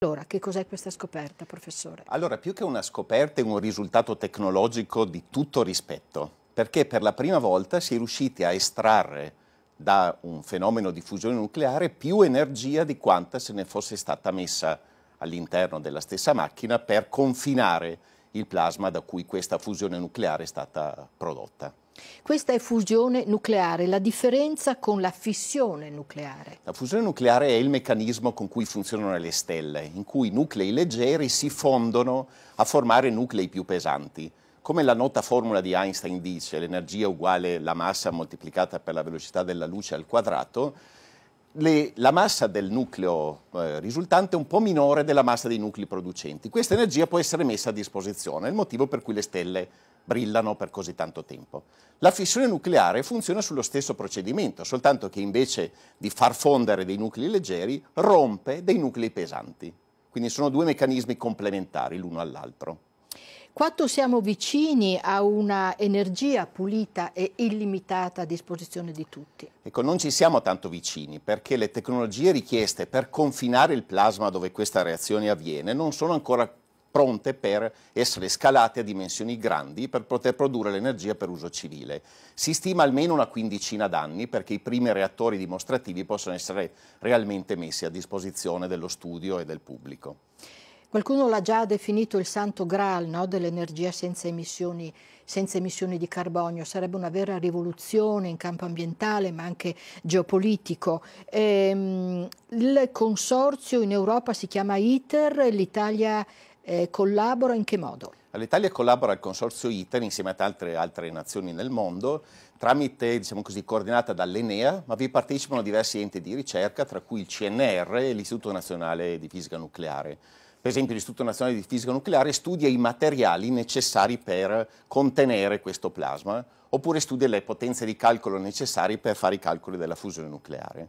Allora, che cos'è questa scoperta, professore? Allora, più che una scoperta è un risultato tecnologico di tutto rispetto, perché per la prima volta si è riusciti a estrarre da un fenomeno di fusione nucleare più energia di quanta se ne fosse stata messa all'interno della stessa macchina per confinare il plasma da cui questa fusione nucleare è stata prodotta. Questa è fusione nucleare, la differenza con la fissione nucleare. La fusione nucleare è il meccanismo con cui funzionano le stelle, in cui i nuclei leggeri si fondono a formare nuclei più pesanti. Come la nota formula di Einstein dice, l'energia è uguale alla massa moltiplicata per la velocità della luce al quadrato, le, la massa del nucleo eh, risultante è un po' minore della massa dei nuclei producenti. Questa energia può essere messa a disposizione, è il motivo per cui le stelle brillano per così tanto tempo. La fissione nucleare funziona sullo stesso procedimento, soltanto che invece di far fondere dei nuclei leggeri rompe dei nuclei pesanti. Quindi sono due meccanismi complementari l'uno all'altro. Quanto siamo vicini a una energia pulita e illimitata a disposizione di tutti? Ecco, non ci siamo tanto vicini perché le tecnologie richieste per confinare il plasma dove questa reazione avviene non sono ancora pronte per essere scalate a dimensioni grandi per poter produrre l'energia per uso civile. Si stima almeno una quindicina d'anni perché i primi reattori dimostrativi possono essere realmente messi a disposizione dello studio e del pubblico. Qualcuno l'ha già definito il santo graal no? dell'energia senza emissioni, senza emissioni di carbonio, sarebbe una vera rivoluzione in campo ambientale ma anche geopolitico. Ehm, il consorzio in Europa si chiama ITER, l'Italia eh, collabora, in che modo? L'Italia collabora al consorzio ITER insieme ad altre, altre nazioni nel mondo tramite, diciamo così, coordinata dall'Enea, ma vi partecipano diversi enti di ricerca, tra cui il CNR e l'Istituto Nazionale di Fisica Nucleare. Per esempio l'Istituto Nazionale di Fisica Nucleare studia i materiali necessari per contenere questo plasma, oppure studia le potenze di calcolo necessarie per fare i calcoli della fusione nucleare.